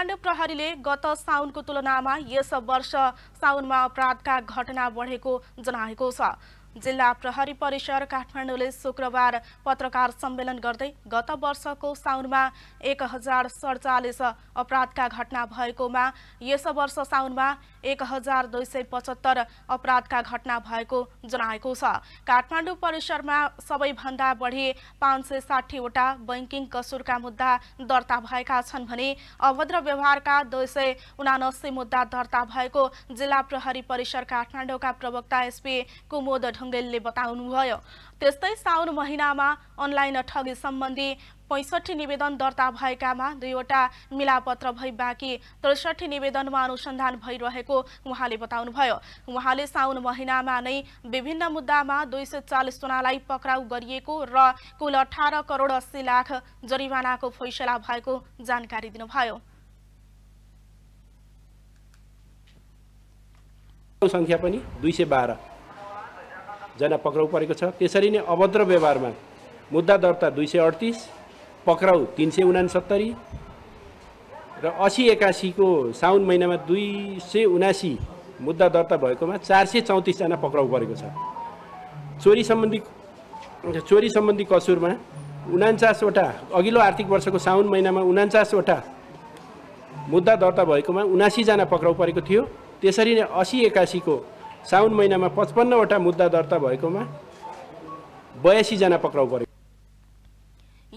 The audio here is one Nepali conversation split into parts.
काठमाडौँ प्रहरीले गत साउनको तुलनामा यस वर्ष साउनमा अपराधका घटना बढेको जनाएको छ जिल्ला प्रहरी परिसर काठमाडौँले शुक्रबार पत्रकार सम्मेलन गर्दै गत वर्षको साउनमा एक हजार सडचालिस अपराधका घटना भएकोमा यस वर्ष साउनमा एक हजार दुई सय पचहत्तर अपराधका घटना भएको जनाएको छ काठमाडौँ परिसरमा सबैभन्दा बढी पाँच सय साठीवटा बैङ्किङ कसुरका मुद्दा दर्ता भएका छन् भने अभद्र व्यवहारका दुई सय उनासी मुद्दा दर्ता भएको जिल्ला प्रहरी परिसर काठमाडौँका प्रवक्ता एसपी कुमोद ठङ्गेलले बताउनुभयो त्यस्तै साउन महिनामा अनलाइन ठगी सम्बन्धी पैँसठी निवेदन दर्ता भएकामा दुईवटा मिलापत्र भई बाँकी त्रिसठी निवेदनमा अनुसन्धान भइरहेको उहाँले बताउनुभयो उहाँले साउन महिनामा नै विभिन्न मुद्दामा दुई सय चालिसजनालाई पक्राउ गरिएको र कुल अठार करोड अस्सी लाख जरिवानाको फैसला भएको जानकारी दिनुभयो सङ्ख्या पनि दुई सय बाह्र जना पक्राउ परेको छ त्यसरी नै अभद्र व्यवहारमा मुद्दा दर्ता दुई सय अडतिस पक्राउ तिन सय उनासत्तरी र असी एकासीको साउन महिनामा दुई सय उनासी मुद्दा दर्ता भएकोमा चार सय चौतिसजना पक्राउ परेको छ चोरी सम्बन्धी चोरी सम्बन्धी कसुरमा उनान्चासवटा अघिल्लो आर्थिक वर्षको साउन महिनामा उनान्चासवटा मुद्दा दर्ता भएकोमा उनासीजना पक्राउ परेको थियो त्यसरी नै असी एकासीको साउन महिनामा पचपन्नवटा मुद्दा दर्ता भएकोमा बयासीजना पक्राउ परेको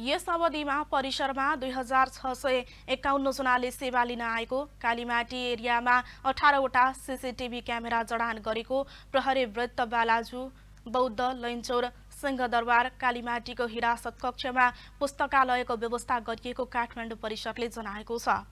यस अवधिमा परिसरमा दुई हजार छ सय एकाउन्नजनाले सेवा लिन आएको कालीमाटी एरियामा अठारवटा सिसिटिभी क्यामेरा जडान गरेको प्रहरी वृत्त बालाजु बौद्ध लैनचौर सिंहदरबार कालीमाटीको हिरासत कक्षमा पुस्तकालयको व्यवस्था गरिएको काठमाडौँ परिषदले जनाएको छ